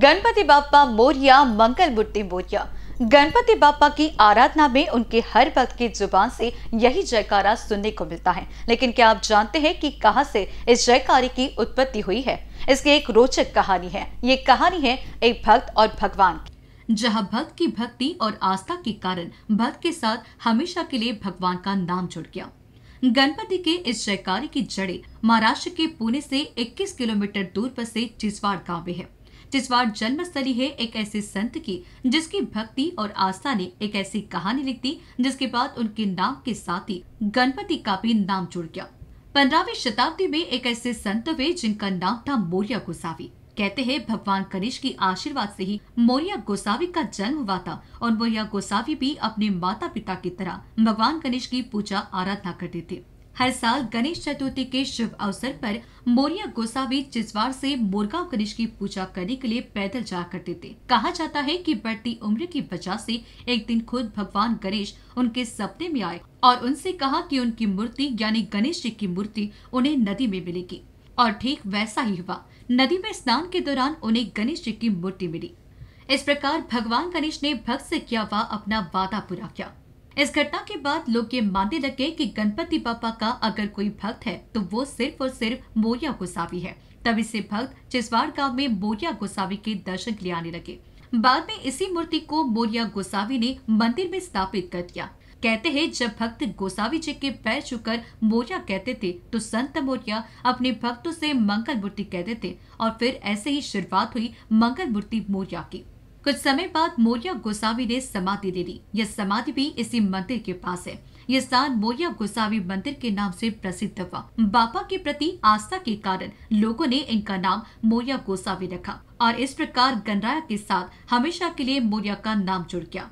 गणपति बापा मोरिया मंगल मूर्ति मोरिया गणपति बापा की आराधना में उनके हर भक्त की जुबान से यही जयकारा सुनने को मिलता है लेकिन क्या आप जानते हैं कि कहां से इस जयकारे की उत्पत्ति हुई है इसकी एक रोचक कहानी है ये कहानी है एक भक्त और भगवान की जहां भक्त की भक्ति और आस्था के कारण भक्त के साथ हमेशा के लिए भगवान का नाम जुड़ गया गणपति के इस जयकारे की जड़े महाराष्ट्र के पुणे से 21 किलोमीटर दूर बसे चिजवाड़ गांव में है चिचवाड़ जन्मस्थली है एक ऐसे संत की जिसकी भक्ति और आस्था ने एक ऐसी कहानी लिख दी जिसके बाद उनके नाम के साथ ही गणपति का भी नाम जुड़ गया पंद्रहवीं शताब्दी में एक ऐसे संत हुए जिनका नाम था मोरिया गोसावी कहते हैं भगवान गणेश की आशीर्वाद से ही मोरिया गोसावी का जन्म हुआ था और मोरिया गोसावी भी अपने माता पिता की तरह भगवान गणेश की पूजा आराधना करते थे हर साल गणेश चतुर्थी के शुभ अवसर पर मोरिया गोसावी चिजवार से मोरगा गणेश की पूजा करने के लिए पैदल जा करते थे कहा जाता है कि बढ़ती उम्र की वजह से एक दिन खुद भगवान गणेश उनके सपने में आए और उनसे कहा कि उनकी मूर्ति यानी गणेश जी की मूर्ति उन्हें नदी में मिलेगी और ठीक वैसा ही हुआ नदी में स्नान के दौरान उन्हें गणेश जी की मूर्ति मिली इस प्रकार भगवान गणेश ने भक्त से किया व अपना वादा पूरा किया इस घटना के बाद लोग ये मानने लगे कि गणपति बापा का अगर कोई भक्त है तो वो सिर्फ और सिर्फ मोरिया गोसावी है तभी से भक्त चिस्वाड़ गांव में मोरिया गोसावी के दर्शन के लिए आने लगे बाद में इसी मूर्ति को मोरिया गोसावी ने मंदिर में स्थापित कर दिया कहते हैं जब भक्त गोसावी जी के पैर छूकर मोरिया कहते थे तो संत मोरिया अपने भक्तों से मंगल मूर्ति कहते थे और फिर ऐसे ही शुरुआत हुई मंगल मूर्ति मोरिया की कुछ समय बाद मोरिया गोसावी ने समाधि दे दी यह समाधि भी इसी मंदिर के पास है ये स्थान मोरिया गोसावी मंदिर के नाम से प्रसिद्ध हुआ बापा के प्रति आस्था के कारण लोगों ने इनका नाम मोरिया गोसावी रखा और इस प्रकार गणराया के साथ हमेशा के लिए मोरिया का नाम जुड़ गया